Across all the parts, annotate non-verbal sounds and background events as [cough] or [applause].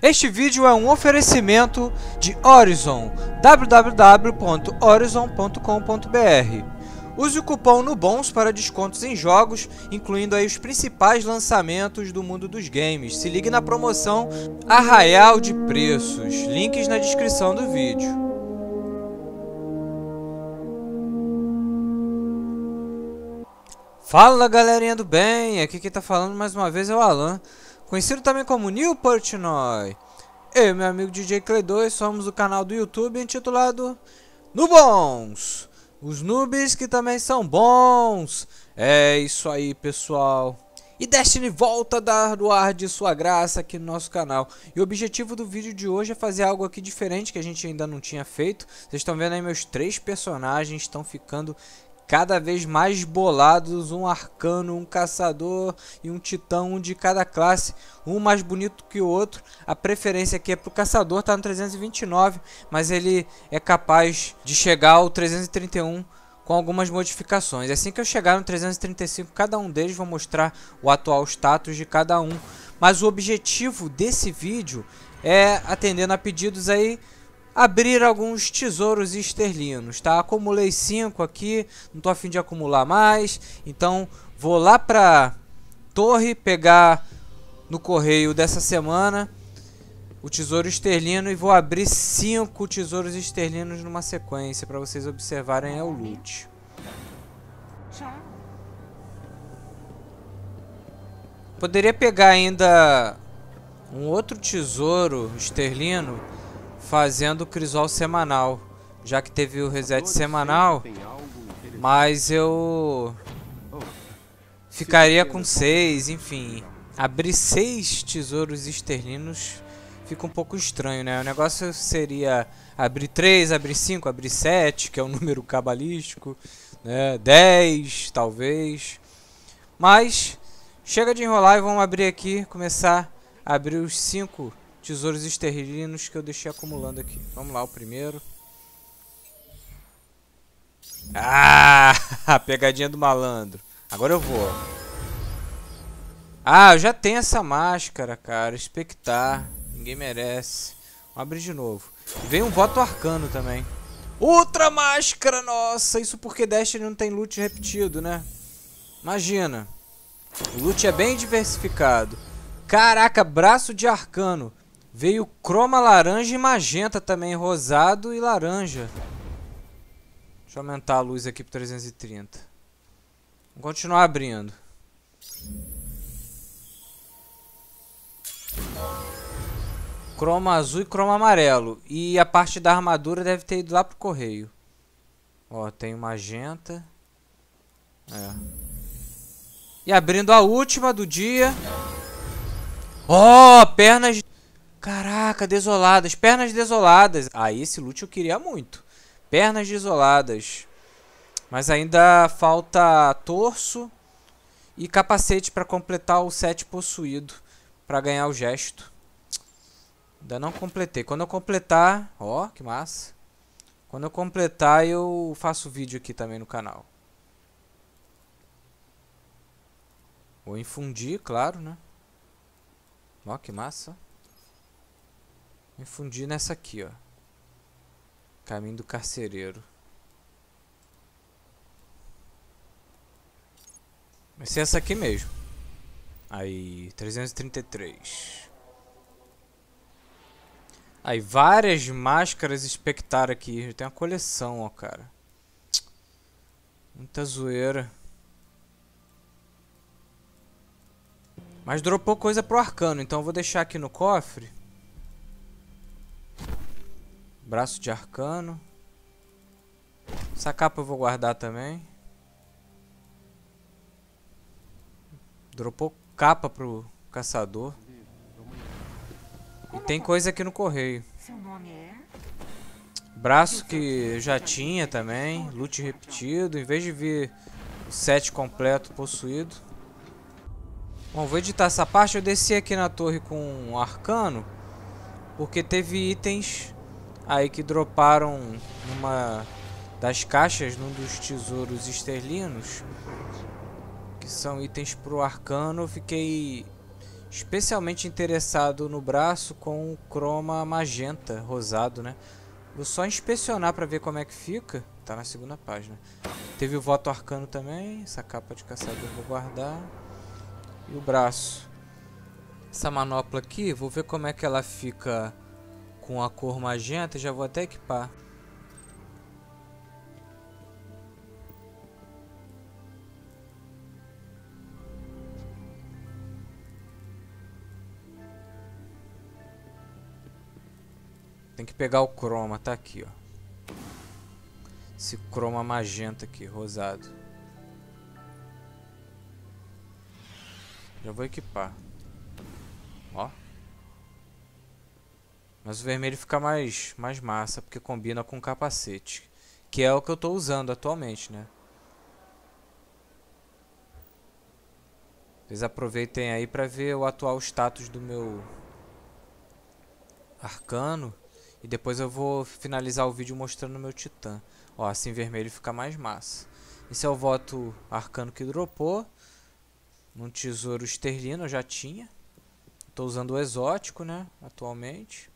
Este vídeo é um oferecimento de Horizon, www.horizon.com.br. Use o cupom NUBONS para descontos em jogos, incluindo aí os principais lançamentos do mundo dos games. Se ligue na promoção Arraial de Preços, links na descrição do vídeo. Fala galerinha do bem, aqui quem tá falando mais uma vez é o Alan conhecido também como New Portnoy. Eu e meu amigo DJ Clay 2 somos o canal do YouTube intitulado Nubons, os noobs que também são bons. É isso aí, pessoal. E Destiny volta a dar o ar de sua graça aqui no nosso canal. E o objetivo do vídeo de hoje é fazer algo aqui diferente que a gente ainda não tinha feito. Vocês estão vendo aí meus três personagens estão ficando cada vez mais bolados, um arcano, um caçador e um titão, um de cada classe, um mais bonito que o outro. A preferência aqui é pro caçador, tá no 329, mas ele é capaz de chegar ao 331 com algumas modificações. Assim que eu chegar no 335, cada um deles vou mostrar o atual status de cada um. Mas o objetivo desse vídeo é atendendo a pedidos aí abrir alguns tesouros esterlinos, tá? Acumulei 5 aqui, não tô afim de acumular mais, então vou lá pra torre pegar no correio dessa semana o tesouro esterlino e vou abrir 5 tesouros esterlinos numa sequência para vocês observarem é o loot. Poderia pegar ainda um outro tesouro esterlino fazendo o crisol semanal, já que teve o reset semanal, mas eu oh, ficaria com né? seis, enfim. Abrir seis tesouros esterlinos fica um pouco estranho, né? O negócio seria abrir três, abrir cinco, abrir sete, que é um [laughs] número cabalístico, né? Dez, talvez. Mas chega de enrolar e vamos abrir aqui, começar a abrir os 5 tesouros esterlinos que eu deixei acumulando aqui. Vamos lá, o primeiro. Ah, [laughs] pegadinha do malandro. Agora eu vou. Ah, eu já tenho essa máscara, cara. Espectar. Ninguém merece. Vamos abrir de novo. Vem um voto arcano também. Outra máscara, nossa. Isso porque Destiny não tem loot repetido, né? Imagina. O loot é bem diversificado. Caraca, braço de arcano. Veio croma, laranja e magenta também, rosado e laranja. Deixa eu aumentar a luz aqui para 330. Vou continuar abrindo. Croma azul e croma amarelo. E a parte da armadura deve ter ido lá pro correio. Ó, tem magenta. É. E abrindo a última do dia. Ó, oh, pernas Caraca, desoladas, pernas desoladas. Ah, esse loot eu queria muito. Pernas desoladas. Mas ainda falta torso e capacete para completar o set possuído para ganhar o gesto. Ainda não completei. Quando eu completar, ó, oh, que massa. Quando eu completar, eu faço vídeo aqui também no canal. Vou infundir, claro, né? Ó, oh, que massa. Infundir nessa aqui, ó. Caminho do carcereiro. Vai ser essa aqui mesmo. Aí, 333. Aí, várias máscaras espectar aqui. Já tem uma coleção, ó, cara. Muita zoeira. Mas dropou coisa pro arcano, então eu vou deixar aqui no cofre. Braço de arcano. Essa capa eu vou guardar também. Dropou capa pro caçador. E tem coisa aqui no correio. É? Braço que já tinha também. Loot repetido. Em vez de vir o set completo possuído. Bom, vou editar essa parte. Eu desci aqui na torre com um arcano. Porque teve itens aí que droparam numa das caixas num dos tesouros esterlinos, que são itens pro arcano, fiquei especialmente interessado no braço com o croma magenta, rosado, né? Vou só inspecionar para ver como é que fica. Tá na segunda página. Teve o voto arcano também, essa capa de caçador vou guardar. E o braço. Essa manopla aqui, vou ver como é que ela fica com a cor magenta, já vou até equipar. Tem que pegar o croma, tá aqui, ó. Esse croma magenta aqui, rosado. Já vou equipar. Ó. Mas o vermelho fica mais, mais massa, porque combina com o capacete. Que é o que eu estou usando atualmente, né? Vocês aproveitem aí para ver o atual status do meu arcano. E depois eu vou finalizar o vídeo mostrando o meu titã. Ó, assim vermelho fica mais massa. Esse é o voto arcano que dropou. Num tesouro esterlino eu já tinha. Estou usando o exótico, né? Atualmente.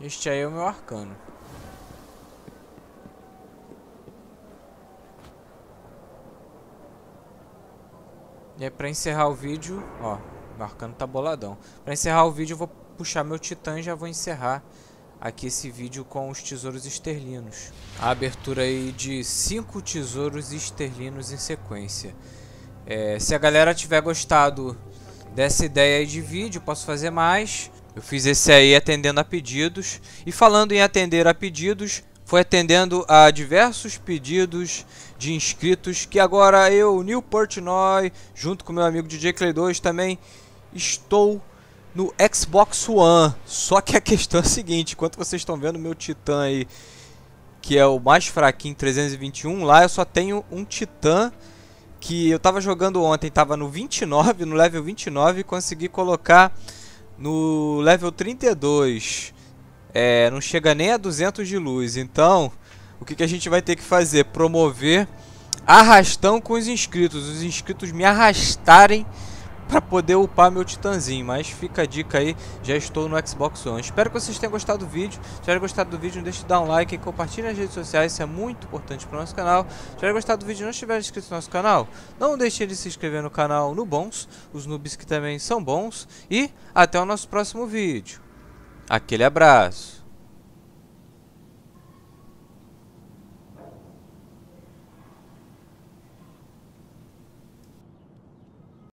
Este aí é o meu arcano. E aí pra encerrar o vídeo, ó, meu arcano tá boladão. Pra encerrar o vídeo eu vou puxar meu titã e já vou encerrar aqui esse vídeo com os tesouros esterlinos. A abertura aí de 5 tesouros esterlinos em sequência. É, se a galera tiver gostado dessa ideia aí de vídeo, posso fazer mais. Eu fiz esse aí atendendo a pedidos. E falando em atender a pedidos, foi atendendo a diversos pedidos de inscritos que agora eu, Neil Portnoy, junto com meu amigo DJ Clay 2 também, estou no Xbox One. Só que a questão é a seguinte, enquanto vocês estão vendo meu Titan aí, que é o mais fraquinho, 321, lá eu só tenho um Titan que eu tava jogando ontem, tava no 29, no level 29 e consegui colocar no level 32 é, não chega nem a 200 de luz. Então, o que, que a gente vai ter que fazer? Promover arrastão com os inscritos. Os inscritos me arrastarem para poder upar meu titanzinho, mas fica a dica aí, já estou no Xbox One. Espero que vocês tenham gostado do vídeo, se tiver gostado do vídeo não deixe de dar um like e compartilhe nas redes sociais, isso é muito importante para o nosso canal. Se tiver gostado do vídeo e não estiver inscrito no nosso canal, não deixe de se inscrever no canal no Bons, os noobs que também são bons, e até o nosso próximo vídeo. Aquele abraço!